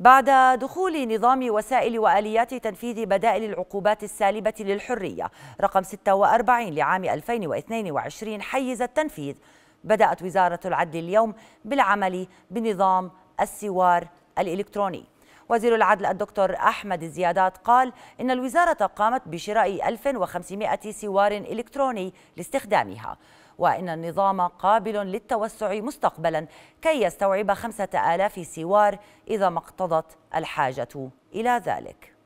بعد دخول نظام وسائل وآليات تنفيذ بدائل العقوبات السالبة للحرية رقم 46 لعام 2022 حيز التنفيذ بدأت وزارة العدل اليوم بالعمل بنظام السوار الإلكتروني وزير العدل الدكتور أحمد الزيادات قال إن الوزارة قامت بشراء 1500 سوار إلكتروني لاستخدامها وإن النظام قابل للتوسع مستقبلا كي يستوعب 5000 سوار إذا ما اقتضت الحاجة إلى ذلك